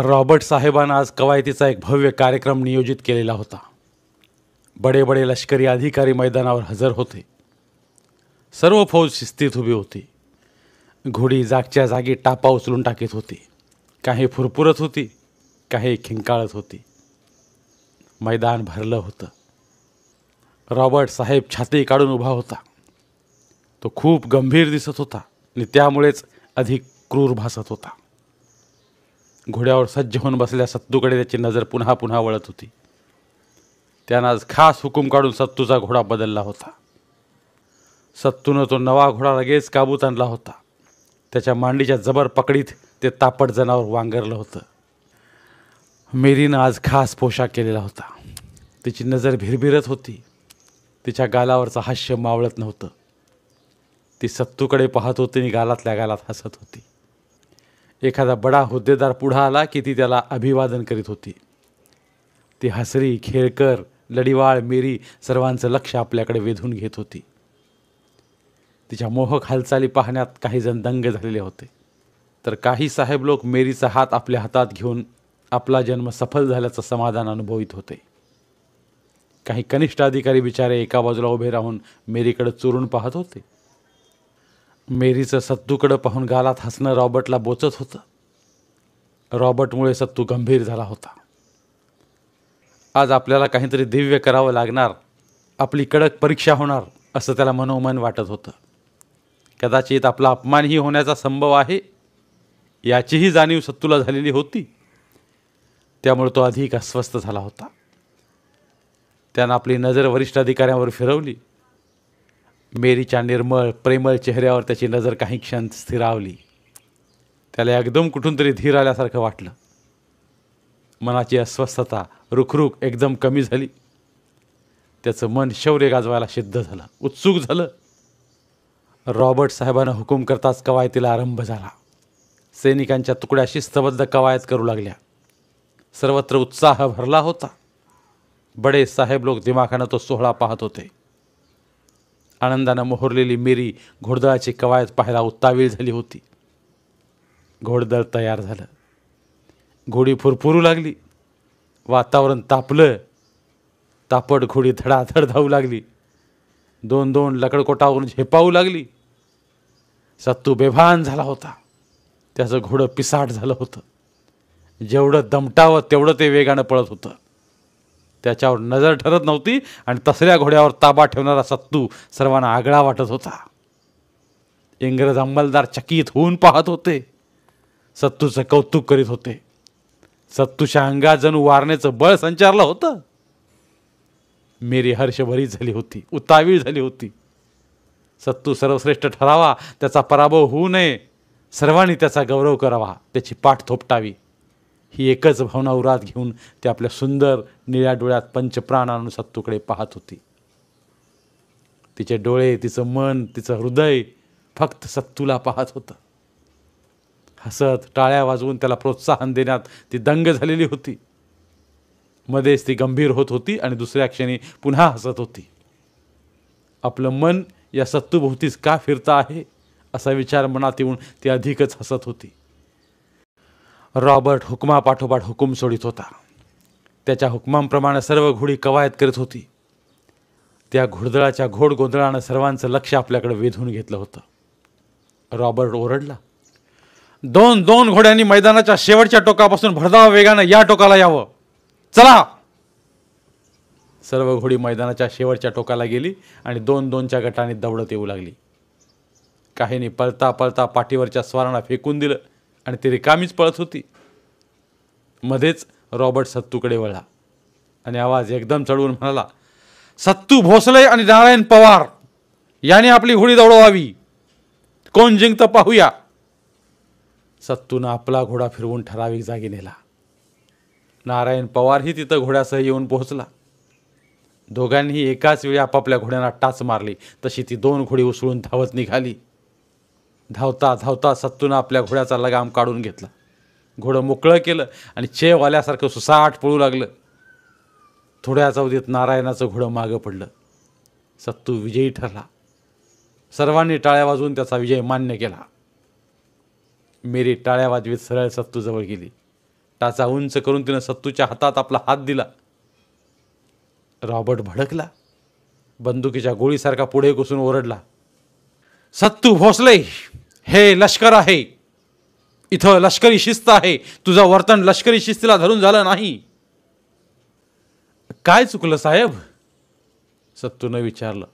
Robert साहेबांना आज कवायतीचा एक भव्य कार्यक्रम नियोजित केलेला होता बडे बडे लष्करी अधिकारी मैदानावर हजर होते सर्व फौज शिस्तीत उभी होती घोडी जागच्या जागी टापा उचलून टाकीत होती काही फुरफुरत होती काही खिंकाळत होती मैदान भरलं होतं रॉबर्ट साहेब छाती काढून उभा होता तो खूप गंभीर दिसत होता आणि त्यामुळेच अधिक क्रूर भासत होता घोड्यावर सज्ज होऊन बसल्या सत्तूकडे त्याची नजर पुन्हा पुन्हा वळत होती त्यानं आज खास हुकूम काढून सत्तूचा घोडा बदलला होता सत्तूनं तो नवा घोडा लगेच काबूत आणला होता त्याच्या मांडीच्या जबर पकडीत ते तापट जनावर वांगरलं होतं मेरीनं आज खास पोशाख केलेला होता तिची नजर भिरभिरत होती तिच्या गालावरचं हास्य मावळत नव्हतं ती सत्तूकडे पाहत होती आणि गालातल्या गालात हसत होती एखादा बडा हुद्देदार पुढं आला की ती त्याला अभिवादन करीत होती ती हसरी खेळकर लडीवाळ मेरी सर्वांचं लक्ष आपल्याकडे वेधून घेत होती तिच्या मोहक हालचाली पाहण्यात काही जण दंग झालेले होते तर काही साहेब लोक मेरीचा हात आपल्या हातात घेऊन आपला जन्म सफल झाल्याचं समाधान अनुभवित होते काही कनिष्ठ अधिकारी बिचारे एका बाजूला उभे राहून मेरीकडे चोरून पाहत होते मेरीचं सत्तूकडं पाहून गालात हसणं रॉबर्टला बोचत होतं रॉबर्टमुळे सत्तू गंभीर झाला होता आज आपल्याला काहीतरी दिव्य करावं लागणार आपली कडक परीक्षा होणार असं त्याला मनोमन वाटत होतं कदाचित आपला अपमानही होण्याचा संभव आहे याचीही जाणीव सत्तूला झालेली होती त्यामुळे तो अधिक अस्वस्थ झाला होता त्यानं आपली नजर वरिष्ठ अधिकाऱ्यांवर फिरवली मेरीच्या निर्मळ प्रेमळ चेहऱ्यावर त्याची नजर काही क्षण स्थिरावली त्याला एकदम कुठून तरी धीर आल्यासारखं वाटलं मनाची अस्वस्थता रुखरुख एकदम कमी झाली त्याचं मन शौर्य गाजवायला सिद्ध झालं उत्सुक झालं रॉबर्ट साहेबानं हुकूम करताच कवायतीला आरंभ झाला सैनिकांच्या तुकड्या शिस्तबद्ध कवायत करू लागल्या सर्वत्र उत्साह भरला होता बडे साहेब लोक दिमाखानं तो सोहळा पाहत होते आनंदानं मोहरलेली मिरी घोडदळाची कवायत पाहायला उत्तावीळ झाली होती घोडदळ तयार झालं घोडी फुरफुरू लागली वातावरण तापलं तापट घोडी धडाधड धावू लागली दोन दोन लकडकोटावरून झेपावू लागली सत्तू बेभान झाला होता त्याचं घोडं पिसाट झालं होतं जेवढं दमटावं तेवढं ते वेगानं पळत होतं त्याच्यावर नजर ठरत नव्हती आणि तसऱ्या घोड्यावर ताबा ठेवणारा सत्तू सर्वांना आगळा वाटत होता इंग्रज अंमलदार चकित होऊन पाहत होते सत्तूचं कौतुक करीत होते सत्तूच्या अंगाजणू जणू वारण्याचं बळ संचारलं होतं मेरी हर्षभरी झाली होती उतावीळ झाली होती सत्तू सर्वश्रेष्ठ ठरावा त्याचा पराभव होऊ नये सर्वांनी त्याचा गौरव करावा त्याची पाठ थोपटावी ही एकच भावना उरात घेऊन ते आपल्या सुंदर निळ्या डोळ्यात सत्तूकडे पाहत होती तिचे डोळे तिचं मन तिचं हृदय फक्त सत्तूला पाहत होतं हसत टाळ्या वाजवून त्याला प्रोत्साहन देण्यात ती दंग झालेली होती मध्येच ती गंभीर होत होती आणि दुसऱ्या क्षणी पुन्हा हसत होती आपलं मन या सत्तूभोवतीच का फिरतं आहे असा विचार मनात येऊन ती अधिकच हसत होती रॉबर्ट हुकमापाठोपाठ हुकूम सोडित होता त्याच्या हुकमांप्रमाणे सर्व घोडी कवायत करीत होती त्या घोडदळाच्या घोड गोंधळानं सर्वांचं लक्ष आपल्याकडे वेधून घेतलं होतं रॉबर्ट ओरडला दोन दोन घोड्यांनी मैदानाच्या शेवटच्या टोकापासून भरधाव वेगानं या टोकाला यावं चला सर्व घोडी मैदानाच्या शेवटच्या टोकाला गेली आणि दोन दोनच्या गटाने दौडत येऊ लागली काहींनी पळता पळता पाठीवरच्या स्वारांना फेकून दिलं आणि ती रिकामीच पळत होती मध्येच रॉबर्ट सत्तूकडे वळला आणि आवाज एकदम चढवून म्हणाला सत्तू भोसले आणि नारायण पवार याने आपली घोडी दौडवावी कोण जिंकतं पाहूया सत्तूनं आपला घोडा फिरवून ठराविक जागी नेला नारायण पवारही तिथं घोड्यासह येऊन पोहोचला दोघांनीही एकाच वेळी आपापल्या घोड्यांना टाच मारली तशी ती दोन घोडी उसळून धावत निघाली धावता धावता सत्तूनं आपल्या घोड्याचा लगाम काढून घेतला घोडं मोकळं केलं आणि चेव आल्यासारखं सुसाट पळू लागलं थोड्याच अवधीत नारायणाचं घोडं मागं पडलं सत्तू विजयी ठरला सर्वांनी टाळ्या वाजवून त्याचा विजय मान्य केला मेरी टाळ्या वाजवीत सरळ सत्तूजवळ गेली टाचा उंच करून तिनं सत्तूच्या हातात आपला हात दिला रॉबर्ट भडकला बंदुकीच्या गोळीसारखा पुढे घुसून ओरडला सत्तू भोसले हे लष्कर आहे इथं लष्करी शिस्त आहे तुझं वर्तन लष्करी शिस्तीला धरून झालं नाही काय चुकलं साहेब सत्तूनं विचारलं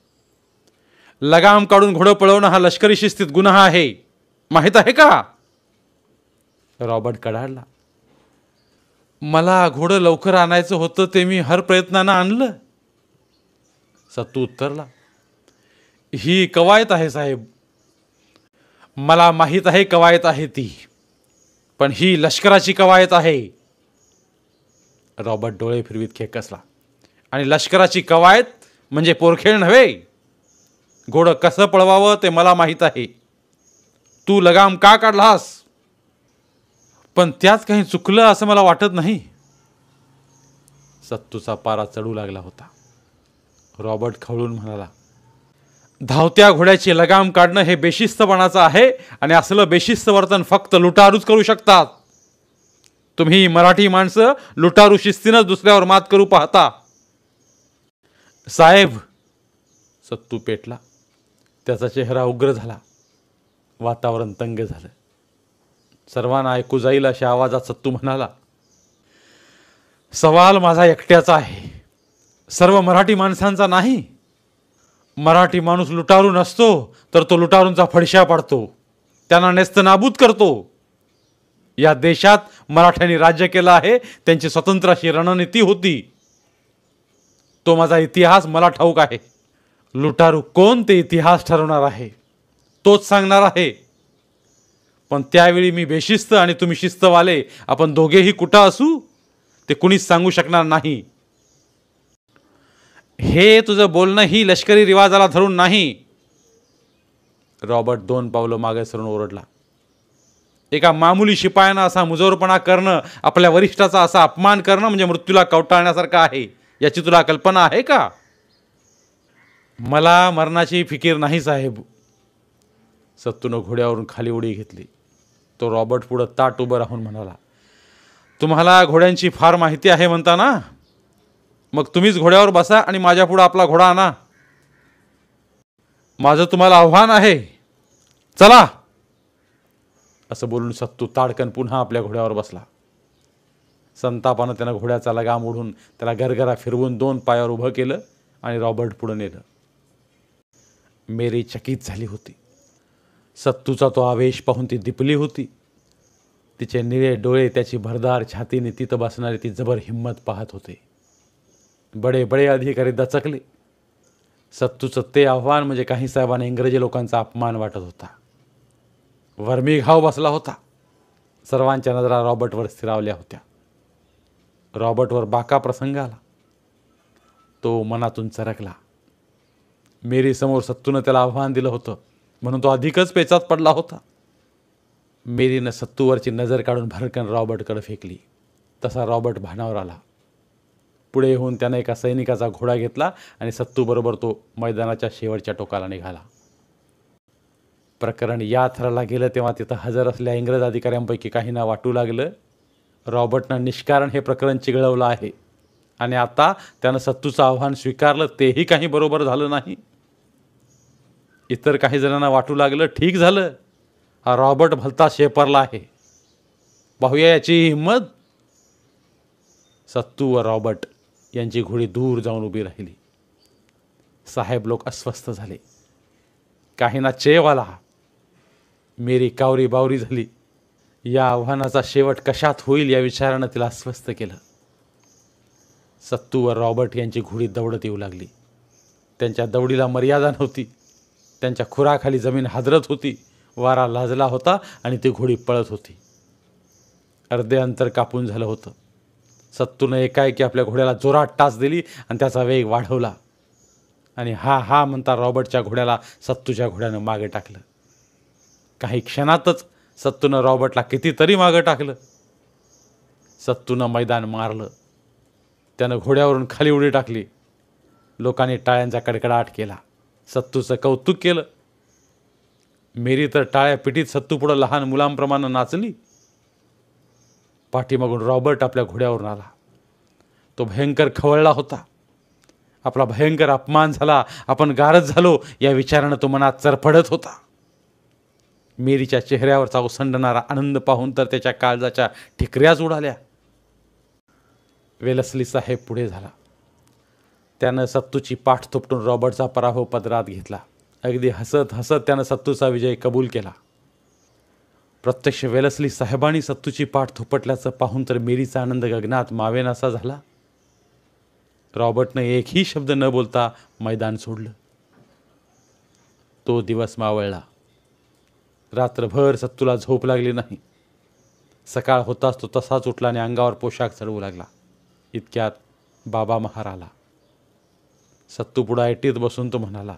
लगाम काढून घोडं पळवणं हा लष्करी शिस्तीत गुन्हा आहे माहीत आहे का रॉबर्ट कडाडला मला घोडं लवकर आणायचं होतं ते मी हर प्रयत्नानं आणलं सत्तू उत्तरला ही कवायत आहे साहेब मला माहीत आहे कवायत आहे ती पण ही लष्कराची कवायत आहे रॉबर्ट डोळे फिरवीत खेकसला आणि लष्कराची कवायत म्हणजे पोरखेळ नव्हे घोडं कसं पळवावं ते मला माहीत आहे तू लगाम का काढलास पण त्याच काही चुकलं असं मला वाटत नाही सत्तूचा पारा चढू लागला होता रॉबर्ट खवळून म्हणाला धावत्या घोड्याची लगाम काढणं हे बेशिस्तपणाचं आहे आणि असलं बेशिस्त वर्तन फक्त लुटारूच करू शकतात तुम्ही मराठी माणसं लुटारू शिस्तीनंच दुसऱ्यावर मात करू पाहता साहेब सत्तू पेटला त्याचा चेहरा उग्र झाला वातावरण तंग झालं सर्वांना ऐकू जाईल अशा आवाजात सत्तू म्हणाला सवाल माझा एकट्याचा आहे सर्व मराठी माणसांचा नाही मराठी माणूस लुटारून असतो तर तो लुटारूंचा फडशा पाडतो त्यांना नाबूद करतो या देशात मराठ्यांनी राज्य केलं आहे त्यांची स्वतंत्र अशी रणनीती होती तो माझा इतिहास मला ठाऊक आहे लुटारू कोण ते इतिहास ठरवणार आहे तोच सांगणार आहे पण त्यावेळी मी बेशिस्त आणि तुम्ही शिस्तवाले आपण दोघेही कुठं असू ते कुणीच सांगू शकणार नाही हे तुझं बोलणं ही लष्करी रिवाजाला धरून नाही रॉबर्ट दोन पावलं मागे सरून ओरडला एका मामुली शिपायानं असा मुजोरपणा करणं आपल्या वरिष्ठाचा असा अपमान करणं म्हणजे मृत्यूला कवटाळण्यासारखं आहे याची तुला कल्पना आहे का मला मरणाची फिकीर नाही साहेब सत्तूनं घोड्यावरून खाली उडी घेतली तो रॉबर्ट पुढं ताट उभं राहून म्हणाला तुम्हाला घोड्यांची फार माहिती आहे म्हणता ना मग तुम्हीच घोड्यावर बसा आणि माझ्यापुढं आपला घोडा आणा माझं तुम्हाला आव्हान आहे चला असं बोलून सत्तू ताडकन पुन्हा आपल्या घोड्यावर बसला संतापानं त्यानं घोड्याचा लगाम ओढून त्याला घरघरा फिरवून दोन पायावर उभं केलं आणि रॉबर्ट पुढं नेलं मेरी चकित झाली होती सत्तूचा तो आवेश पाहून ती दिपली होती तिचे निळे डोळे त्याची भरदार छातीने तिथं बसणारी ती जबर हिंमत पाहत होते बडे बडे अधिकारी दचकले सत्तूचं ते आव्हान म्हणजे काही साहेबांना इंग्रजी लोकांचा अपमान वाटत होता वर्मी घाव बसला होता सर्वांच्या नजरा रॉबर्टवर स्थिरावल्या होत्या रॉबर्टवर बाका प्रसंग आला तो मनातून चरकला मेरीसमोर सत्तूनं त्याला आव्हान दिलं होतं म्हणून तो अधिकच पेचात पडला होता मेरीनं सत्तूवरची नजर काढून भरकन रॉबर्टकडे फेकली तसा रॉबर्ट भानावर आला पुढे येऊन त्यानं एका सैनिकाचा घोडा घेतला आणि सत्तूबरोबर तो मैदानाच्या शेवटच्या टोकाला निघाला प्रकरण या थराला गेलं तेव्हा तिथं हजर असलेल्या इंग्रज अधिकाऱ्यांपैकी काहींना वाटू लागलं रॉबर्टनं निष्कारण हे प्रकरण चिघळवलं आहे आणि आता त्यानं सत्तूचं आव्हान स्वीकारलं तेही काही बरोबर झालं नाही इतर काही जणांना वाटू लागलं ठीक झालं हा रॉबर्ट भलता शेपरला आहे पाहूया याची हिंमत सत्तू व रॉबर्ट यांची घोडी दूर जाऊन उभी राहिली साहेब लोक अस्वस्थ झाले काहींना चेव आला मेरी कावरी बावरी झाली या आव्हानाचा शेवट कशात होईल या विचारानं तिला अस्वस्थ केलं सत्तू व रॉबर्ट यांची घोडी दौडत येऊ लागली त्यांच्या दौडीला मर्यादा नव्हती त्यांच्या खुराखाली जमीन हादरत होती वारा लाजला होता आणि ती घोडी पळत होती अर्धे अंतर कापून झालं होतं सत्तूने एकाएकी आपल्या घोड्याला जोरात टाच दिली आणि त्याचा वेग वाढवला आणि हा हा म्हणता रॉबर्टच्या घोड्याला सत्तूच्या घोड्यानं मागे टाकलं काही क्षणातच सत्तूनं रॉबर्टला कितीतरी मागं टाकलं सत्तूनं मैदान मारलं त्यानं घोड्यावरून खाली उडी टाकली लोकांनी टाळ्यांचा कडकडाट केला सत्तूचं कौतुक केलं मेरी तर टाळ्या पिटीत सत्तू पुढं लहान मुलांप्रमाणे नाचली पाठीमागून रॉबर्ट आपल्या घोड्यावरून आला तो भयंकर खवळला होता आपला भयंकर अपमान झाला आपण गारज झालो या विचारानं तो मनात चरफडत होता मेरीच्या चेहऱ्यावरचा उसंडणारा आनंद पाहून तर त्याच्या काळजाच्या ठिकऱ्याच उडाल्या वेलसली साहेब पुढे झाला त्यानं सत्तूची पाठ थोपटून रॉबर्टचा पराभव पदरात घेतला अगदी हसत हसत त्यानं सत्तूचा विजय कबूल केला प्रत्यक्ष वेलसली साहेबानी सत्तूची पाठ थुपटल्याचं पाहून तर मेरीचा आनंद गगनात असा झाला रॉबर्टनं एकही शब्द न बोलता मैदान सोडलं तो दिवस मावळला रात्रभर सत्तूला झोप लागली नाही सकाळ होताच तो तसाच उठला आणि अंगावर पोशाख चढवू लागला इतक्यात बाबा महार आला सत्तू पुढा एटीत बसून तो म्हणाला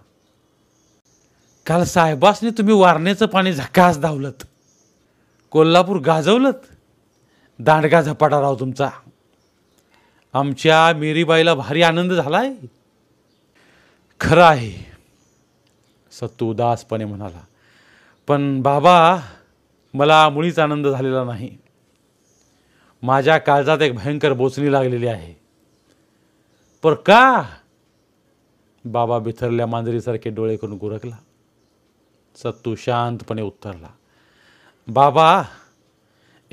काल साहेबासने तुम्ही वारण्याचं पाणी झकास धावलत कोल्हापूर गाजवलंत दांडगा झपाटा राव तुमचा आमच्या मेरीबाईला भारी आनंद झालाय खरं आहे सत्तू उदासपणे म्हणाला पण बाबा मला मुळीच आनंद झालेला नाही माझ्या काळजात एक भयंकर बोचणी लागलेली आहे पर का बाबा बिथरल्या मांजरीसारखे डोळे करून गुरकला सत्तू शांतपणे उत्तरला बाबा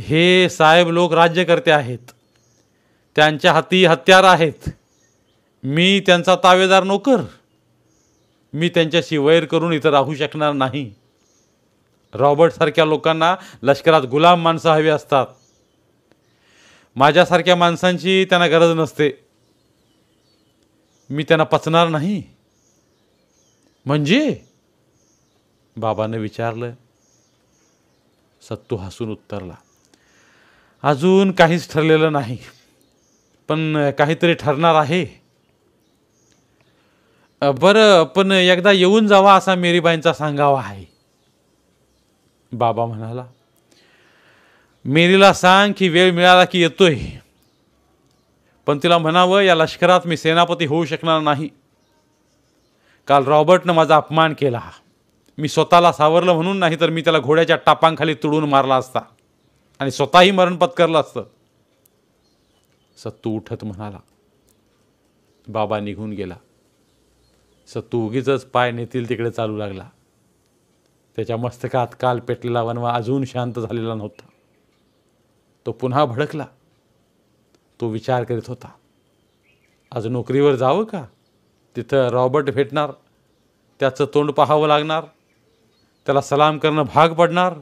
हे साहेब लोक राज्यकर्ते आहेत त्यांच्या हाती हत्यार आहेत मी त्यांचा तावेदार नोकर मी त्यांच्याशी वैर करून इथं राहू शकणार नाही रॉबर्टसारख्या लोकांना लष्करात गुलाम माणसं हवी असतात माझ्यासारख्या माणसांची त्यांना गरज नसते मी त्यांना पचणार नाही म्हणजे बाबानं विचारलं सत्तू हसून उत्तरला अजून काहीच ठरलेलं नाही पण काहीतरी ठरणार आहे बरं पण एकदा येऊन जावा असा मेरीबाईंचा सांगावा आहे बाबा म्हणाला मेरीला सांग की वेळ मिळाला की येतोय पण तिला म्हणावं या लष्करात मी सेनापती होऊ शकणार नाही काल रॉबर्टनं माझा अपमान केला मी स्वतःला सावरलं म्हणून नाही तर मी त्याला घोड्याच्या टापांखाली तुडून मारला असता आणि स्वतःही मरण पत्करलं असतं सत्तू उठत म्हणाला बाबा निघून गेला सत्तू उगीच पाय नेतील तिकडे चालू लागला त्याच्या मस्तकात काल पेटलेला वनवा अजून शांत झालेला नव्हता तो पुन्हा भडकला तो विचार करीत होता आज नोकरीवर जावं का तिथं रॉबर्ट भेटणार त्याचं तोंड पाहावं लागणार त्याला सलाम करणं भाग पडणार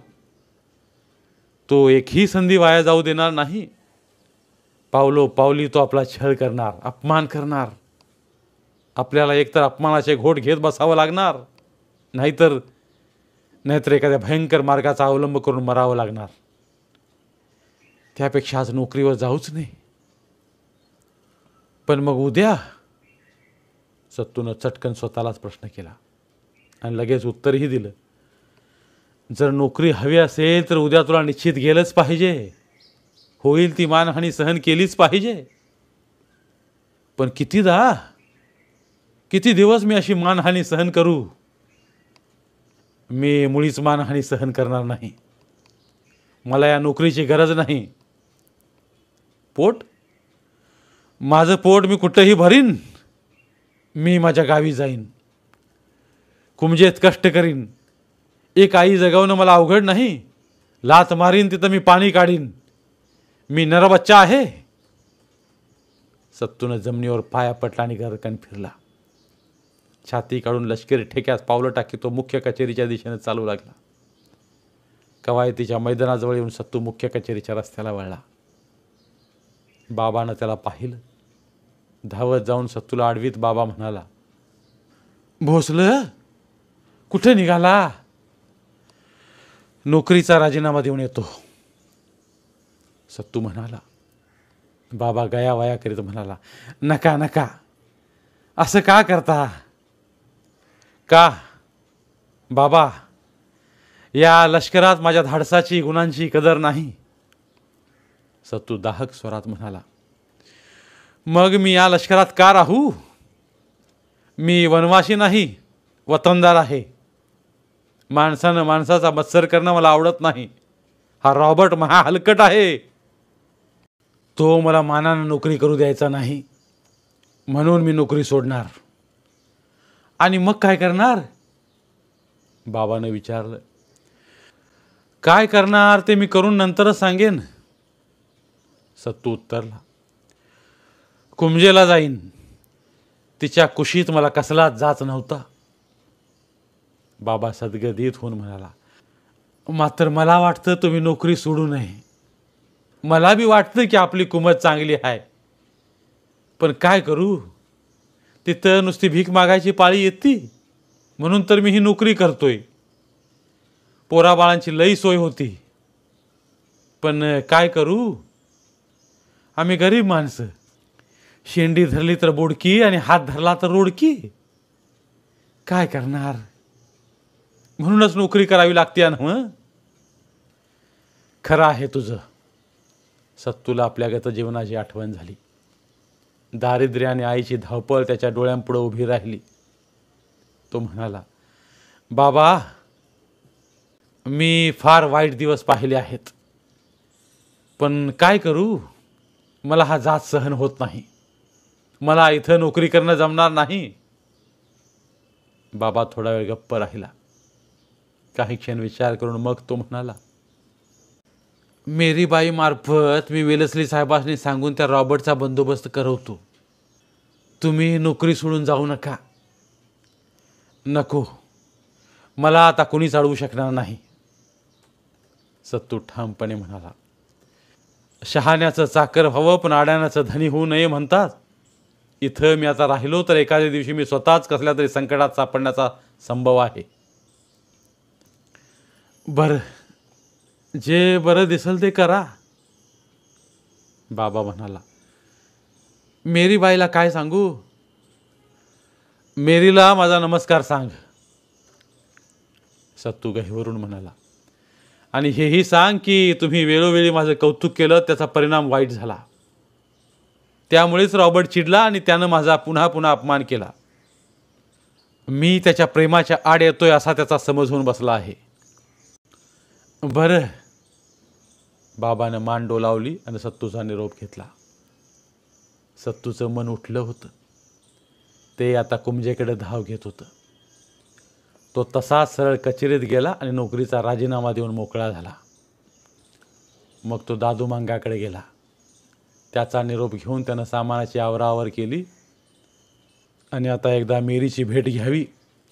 तो एकही संधी वाया जाऊ देणार नाही पावलो पावली तो आपला छळ करणार अपमान करणार आपल्याला एकतर अपमानाचे घोट घेत बसावं लागणार नाहीतर नाहीतर एखाद्या भयंकर मार्गाचा अवलंब करून मरावं लागणार त्यापेक्षा आज नोकरीवर जाऊच नाही पण मग उद्या सत्तूनं चटकन स्वतःलाच प्रश्न केला आणि लगेच उत्तरही दिलं जर नोकरी हवी असेल तर उद्या तुला निश्चित गेलंच पाहिजे होईल ती मानहानी सहन केलीच पाहिजे पण कितीदा किती दिवस मी अशी मानहानी सहन करू मी मुळीच मानहानी सहन करणार नाही मला या नोकरीची गरज नाही पोट माझं पोट मी कुठंही भरीन मी माझ्या गावी जाईन कुमजेत कष्ट करीन एक आई जगवणं मला अवघड नाही लात मारीन तिथं मी पाणी काढीन मी नरबच्चा आहे सत्तून जमिनीवर पाया पटला आणि घरकन फिरला छाती काढून लष्करी ठेक्यात पावलं टाकी तो मुख्य कचेरीच्या दिशेने चालू लागला कवायतीच्या मैदानाजवळ येऊन सत्तू मुख्य कचेरीच्या रस्त्याला वळला बाबानं त्याला पाहिलं धावत जाऊन सत्तूला आडवीत बाबा म्हणाला भोसलं कुठे निघाला नोकरीचा राजीनामा देऊन येतो सत्तू म्हणाला बाबा गया वाया करीत म्हणाला नका नका असं का करता का बाबा या लष्करात माझ्या धाडसाची गुणांची कदर नाही सत्तू दाहक स्वरात म्हणाला मग मी या लष्करात का राहू मी वनवासी नाही वतनदार आहे माणसानं माणसाचा मत्सर करणं मला आवडत नाही हा रॉबर्ट महा हलकट आहे तो मला मानानं नोकरी करू द्यायचा नाही म्हणून मी नोकरी सोडणार आणि मग काय करणार बाबानं विचारलं काय करणार ते मी करून नंतरच सांगेन सत्तू उत्तरला कुमजेला जाईन तिच्या कुशीत मला कसलाच जात नव्हता बाबा सदगदीत होऊन म्हणाला मात्र मला वाटतं तुम्ही नोकरी सोडू नये मला बी वाटतं की आपली कुमत चांगली आहे पण काय करू तिथं नुसती भीक मागायची पाळी येते म्हणून तर मी ही नोकरी करतोय पोराबाळांची लई सोय होती पण काय करू आम्ही गरीब माणसं शेंडी धरली तर बोडकी आणि हात धरला तर रोडकी काय करणार म्हणूनच नोकरी करावी लागते ना खरं आहे तुझं सत्तूला गत जीवनाची आठवण झाली दारिद्र्य आणि आईची धावपळ त्याच्या डोळ्यांपुढं उभी राहिली तो म्हणाला बाबा मी फार वाईट दिवस पाहिले आहेत पण काय करू मला हा जात सहन होत नाही मला इथं नोकरी करणं जमणार नाही बाबा थोडा वेळ गप्प राहिला काही क्षण विचार करून मग तो म्हणाला मेरी मार्फत मी वेलसली साहेबांनी सांगून त्या रॉबर्टचा बंदोबस्त करवतो तुम्ही नोकरी सोडून जाऊ नका नको मला आता कोणीच अडवू शकणार नाही सत्तू ठामपणे म्हणाला शहाण्याचं चाकर व्हावं पण आड्याण्याचं धनी होऊ नये म्हणतात इथं मी आता राहिलो तर एखाद्या दिवशी मी स्वतःच कसल्या तरी संकटात सापडण्याचा संभव आहे बरं जे बरं दिसेल ते करा बाबा म्हणाला मेरी बाईला काय सांगू मेरीला माझा नमस्कार सांग सत्तू गहीवरून म्हणाला आणि हेही सांग की तुम्ही वेळोवेळी माझं कौतुक केलं त्याचा परिणाम वाईट झाला त्यामुळेच रॉबर्ट चिडला आणि त्यानं माझा पुन्हा पुन्हा अपमान केला मी त्याच्या प्रेमाच्या आड येतोय असा त्याचा समज होऊन बसला आहे बरं बाबानं मान डोलावली आणि सत्तूचा निरोप घेतला सत्तूचं मन उठलं होतं ते आता कुमजेकडे धाव घेत होतं तो तसा सरळ कचेरीत गेला आणि नोकरीचा राजीनामा देऊन मोकळा झाला मग तो दादू मांगाकडे गेला त्याचा निरोप घेऊन त्यानं सामानाची आवरावर केली आणि आता एकदा मेरीची भेट घ्यावी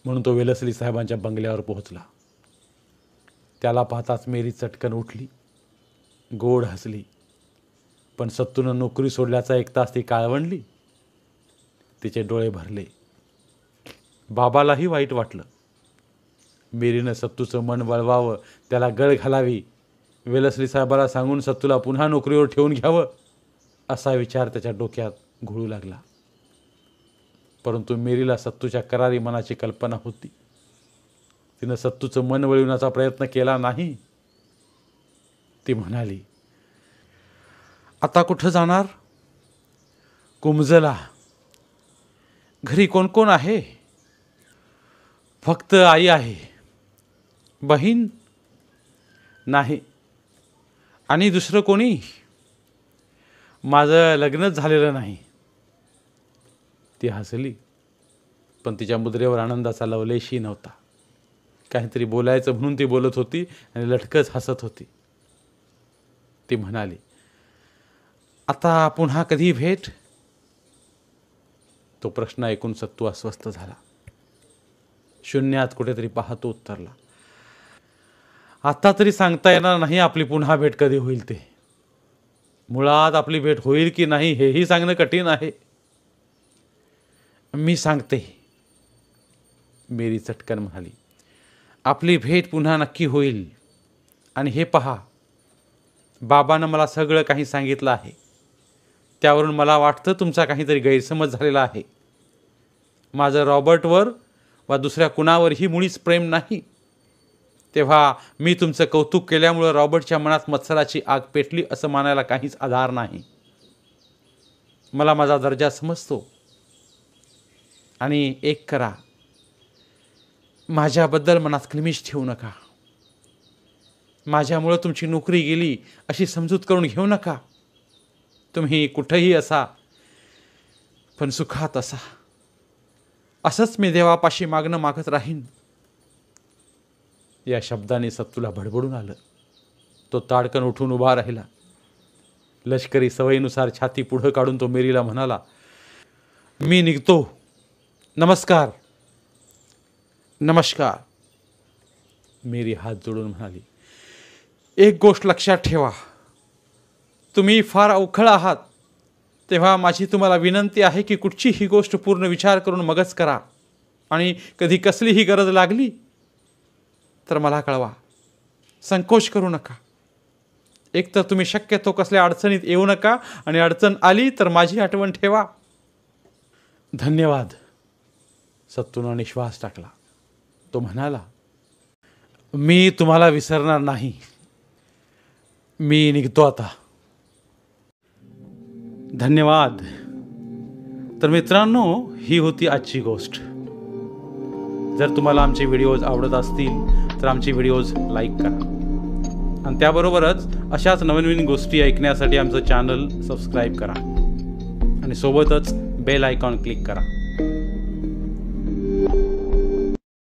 म्हणून तो वेलसली साहेबांच्या बंगल्यावर पोहोचला त्याला पाहताच मेरी चटकन उठली गोड हसली पण सत्तूनं नोकरी सोडल्याचा एक तास ती काळवणली तिचे डोळे भरले बाबालाही वाईट वाटलं मेरीनं सत्तूचं मन वळवावं त्याला गळ घालावी वेलसरी साहेबाला सांगून सत्तूला पुन्हा नोकरीवर ठेवून घ्यावं असा विचार त्याच्या डोक्यात घुळू लागला परंतु मेरीला सत्तूच्या करारी मनाची कल्पना होती तिनं सत्तूचं मन वळविण्याचा प्रयत्न केला नाही ती म्हणाली आता कुठं जाणार कुमजला घरी कोण कोण आहे फक्त आई आहे बहीण नाही आणि दुसरं कोणी माझं लग्नच झालेलं नाही ती हसली पण तिच्या मुद्रेवर आनंदाचा लवलेशी नव्हता काहीतरी बोलायचं म्हणून ती बोलत होती आणि लटकच हसत होती ती म्हणाली आता पुन्हा कधी भेट तो प्रश्न ऐकून सत्तू अस्वस्थ झाला शून्यात कुठेतरी पाहतो उत्तरला आता तरी सांगता येणार नाही आपली पुन्हा भेट कधी होईल ते मुळात आपली भेट होईल की नाही हेही सांगणं कठीण आहे मी सांगते मेरी चटकन म्हणाली आपली भेट पुन्हा नक्की होईल आणि हे पहा बाबानं मला सगळं काही सांगितलं आहे त्यावरून मला वाटतं तुमचा काहीतरी गैरसमज झालेला आहे माझं रॉबर्टवर वा दुसऱ्या कुणावरही मुळीच प्रेम नाही तेव्हा मी तुमचं कौतुक केल्यामुळं रॉबर्टच्या मनात मत्सराची आग पेटली असं मानायला काहीच आधार नाही मला माझा दर्जा समजतो आणि एक करा माझ्याबद्दल मनात क्लिमिश ठेवू नका माझ्यामुळं तुमची नोकरी गेली अशी समजूत करून घेऊ नका तुम्ही कुठंही असा पण सुखात असा असंच मी देवापाशी मागणं मागत राहीन या शब्दाने सत्तूला भडबडून आलं तो ताडकन उठून उभा राहिला लष्करी सवयीनुसार छाती पुढं काढून तो मेरीला म्हणाला मी निघतो नमस्कार नमस्कार मेरी हात जोडून म्हणाली एक गोष्ट लक्षात ठेवा तुम्ही फार अवखळ आहात तेव्हा माझी तुम्हाला विनंती आहे की कुठची ही गोष्ट पूर्ण विचार करून मगच करा आणि कधी कसलीही गरज लागली तर मला कळवा संकोच करू नका एक तर तुम्ही शक्यतो कसल्या अडचणीत येऊ नका आणि अडचण आली तर माझी आठवण ठेवा धन्यवाद सत्तून श्वास टाकला तो म्हणाला मी तुम्हाला विसरणार नाही मी निघतो आता धन्यवाद तर मित्रांनो ही होती आजची गोष्ट जर तुम्हाला आमचे व्हिडिओज आवडत असतील तर आमचे व्हिडिओज लाईक करा आणि त्याबरोबरच अशाच नवीन नवीन गोष्टी ऐकण्यासाठी आमचं चॅनल सबस्क्राईब करा आणि सोबतच बेल आयकॉन क्लिक करा